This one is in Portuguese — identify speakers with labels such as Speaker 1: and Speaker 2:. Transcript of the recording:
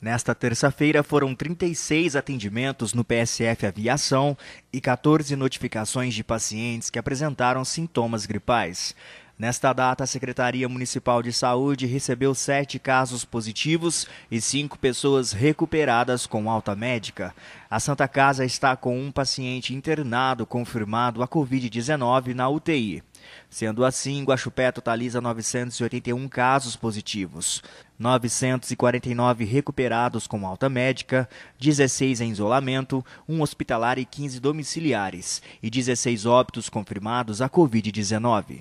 Speaker 1: Nesta terça-feira foram 36 atendimentos no PSF Aviação e 14 notificações de pacientes que apresentaram sintomas gripais. Nesta data, a Secretaria Municipal de Saúde recebeu sete casos positivos e cinco pessoas recuperadas com alta médica. A Santa Casa está com um paciente internado confirmado a Covid-19 na UTI. Sendo assim, Guaxupé totaliza 981 casos positivos, 949 recuperados com alta médica, 16 em isolamento, um hospitalar e 15 domiciliares, e 16 óbitos confirmados a Covid-19.